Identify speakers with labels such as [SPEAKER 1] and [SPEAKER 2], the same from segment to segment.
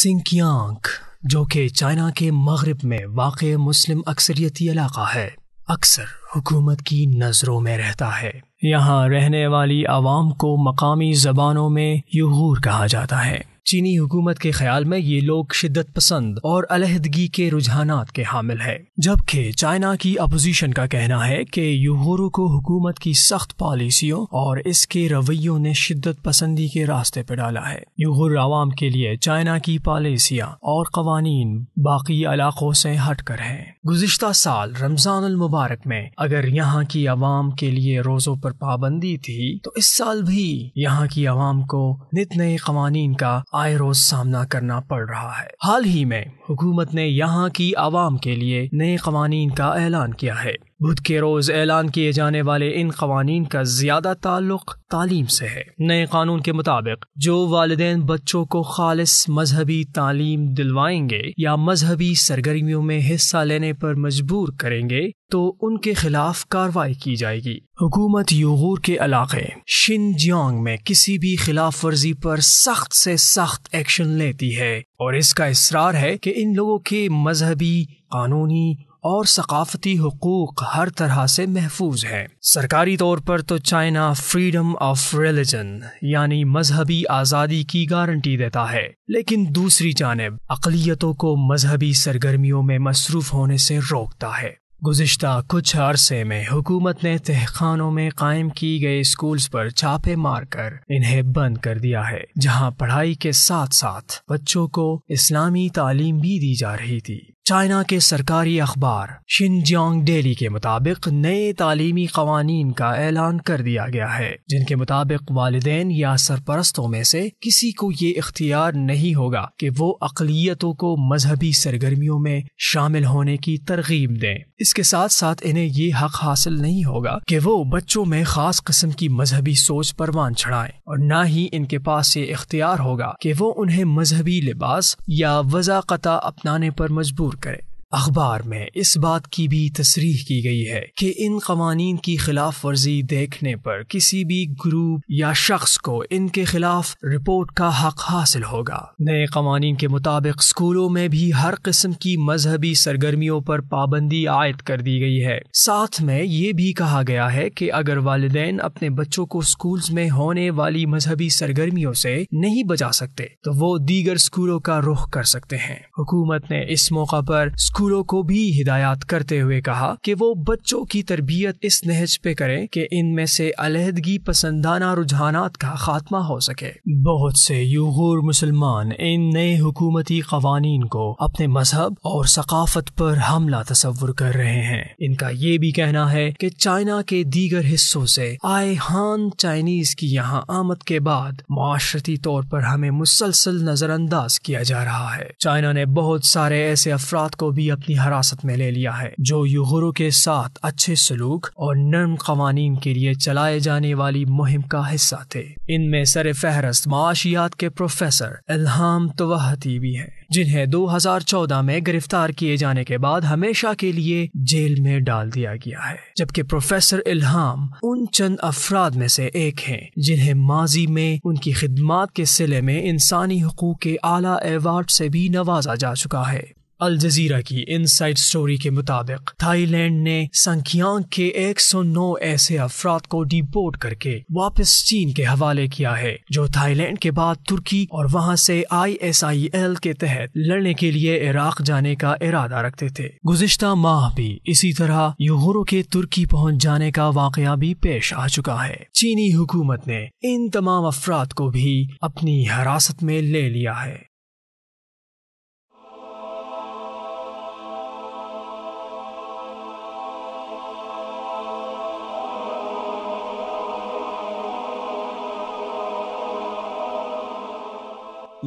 [SPEAKER 1] سنکیانک جو کہ چائنا کے مغرب میں واقع مسلم اکثریتی علاقہ ہے اکثر حکومت کی نظروں میں رہتا ہے یہاں رہنے والی عوام کو مقامی زبانوں میں یغور کہا جاتا ہے چینی حکومت کے خیال میں یہ لوگ شدت پسند اور علیحدگی کے رجحانات کے حامل ہے جبکہ چائنا کی اپوزیشن کا کہنا ہے کہ یوہورو کو حکومت کی سخت پالیسیوں اور اس کے رویوں نے شدت پسندی کے راستے پہ ڈالا ہے یوہور عوام کے لیے چائنا کی پالیسیاں اور قوانین باقی علاقوں سے ہٹ کر ہیں گزشتہ سال رمضان المبارک میں اگر یہاں کی عوام کے لیے روزوں پر پابندی تھی تو اس سال بھی یہاں کی عوام کو نت نئے قوانین کا آئے روز سامنا کرنا پڑ رہا ہے حال ہی میں حکومت نے یہاں کی عوام کے لیے نئے قوانین کا اعلان کیا ہے بدھ کے روز اعلان کیے جانے والے ان قوانین کا زیادہ تعلق تعلیم سے ہے نئے قانون کے مطابق جو والدین بچوں کو خالص مذہبی تعلیم دلوائیں گے یا مذہبی سرگرمیوں میں حصہ لینے پر مجبور کریں گے تو ان کے خلاف کاروائی کی جائے گی حکومت یوغور کے علاقے شن جیانگ میں کسی بھی خلاف ورزی پر سخت سے سخت ایکشن لیتی ہے اور اس کا اصرار ہے کہ ان لوگوں کے مذہبی قانونی اور ثقافتی حقوق ہر طرح سے محفوظ ہیں سرکاری طور پر تو چائنا فریڈم آف ریلیجن یعنی مذہبی آزادی کی گارنٹی دیتا ہے لیکن دوسری جانب اقلیتوں کو مذہبی سرگرمیوں میں مصروف ہونے سے روکتا ہے گزشتہ کچھ عرصے میں حکومت نے تہخانوں میں قائم کی گئے اسکولز پر چھاپے مار کر انہیں بند کر دیا ہے جہاں پڑھائی کے ساتھ ساتھ بچوں کو اسلامی تعلیم بھی دی جا رہی تھی چائنا کے سرکاری اخبار شن جانگ ڈیلی کے مطابق نئے تعلیمی قوانین کا اعلان کر دیا گیا ہے جن کے مطابق والدین یا سرپرستوں میں سے کسی کو یہ اختیار نہیں ہوگا کہ وہ اقلیتوں کو مذہبی سرگرمیوں میں شامل ہونے کی ترغیب دیں اس کے ساتھ ساتھ انہیں یہ حق حاصل نہیں ہوگا کہ وہ بچوں میں خاص قسم کی مذہبی سوچ پروان چڑھائیں اور نہ ہی ان کے پاس یہ اختیار ہوگا کہ وہ انہیں مذہبی لباس یا وضاقتہ اپنانے پر مجبور दूर करे اخبار میں اس بات کی بھی تصریح کی گئی ہے کہ ان قوانین کی خلاف ورزی دیکھنے پر کسی بھی گروپ یا شخص کو ان کے خلاف رپورٹ کا حق حاصل ہوگا نئے قوانین کے مطابق اسکولوں میں بھی ہر قسم کی مذہبی سرگرمیوں پر پابندی عائد کر دی گئی ہے ساتھ میں یہ بھی کہا گیا ہے کہ اگر والدین اپنے بچوں کو سکولز میں ہونے والی مذہبی سرگرمیوں سے نہیں بچا سکتے تو وہ دیگر اسکولوں کا رخ کر سکتے ہیں حکومت نے اس موقع پر اسکولوں کو بھی ہدایات کرتے ہوئے کہا کہ وہ بچوں کی تربیت اس نہج پہ کریں کہ ان میں سے علیحدگی پسندانہ رجحانات کا خاتمہ ہو سکے بہت سے یوغور مسلمان ان نئے حکومتی قوانین کو اپنے مذہب اور ثقافت پر حملہ تصور کر رہے ہیں ان کا یہ بھی کہنا ہے کہ چائنا کے دیگر حصوں سے آئے ہان چائنیز کی یہاں آمد کے بعد معاشرتی طور پر ہمیں مسلسل نظر انداز کیا جا رہا ہے چائنا نے بہت سارے ایسے افراد کو بھی اپنی حراست میں لے لیا ہے جو یغرو کے ساتھ اچھے سلوک اور نرم قوانین کے لیے چلائے جانے والی مہم کا حصہ تھے ان میں سر فہرست معاشیات کے پروفیسر الہام توہتی بھی ہیں جنہیں دو ہزار چودہ میں گرفتار کیے جانے کے بعد ہمیشہ کے لیے جیل میں ڈال دیا گیا ہے جبکہ پروفیسر الہام ان چند افراد میں سے ایک ہیں جنہیں ماضی میں ان کی خدمات کے سلے میں انسانی حقوق کے اعلیٰ ایوارڈ سے بھی نوازا جا چکا ہے الجزیرہ کی ان سٹوری کے مطابق تھائی لینڈ نے سنکھیاں کے ایک سو نو ایسے افراد کو ڈیپورٹ کر کے واپس چین کے حوالے کیا ہے جو تھائی لینڈ کے بعد ترکی اور وہاں سے آئی ایس آئی ایل کے تحت لڑنے کے لیے عراق جانے کا ارادہ رکھتے تھے گزشتہ ماہ بھی اسی طرح یوہورو کے ترکی پہنچ جانے کا واقعہ بھی پیش آ چکا ہے چینی حکومت نے ان تمام افراد کو بھی اپنی حراست میں لے لیا ہے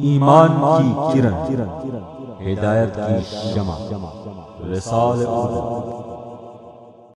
[SPEAKER 1] ایمان کی کرن ہدایت کی شمع رسال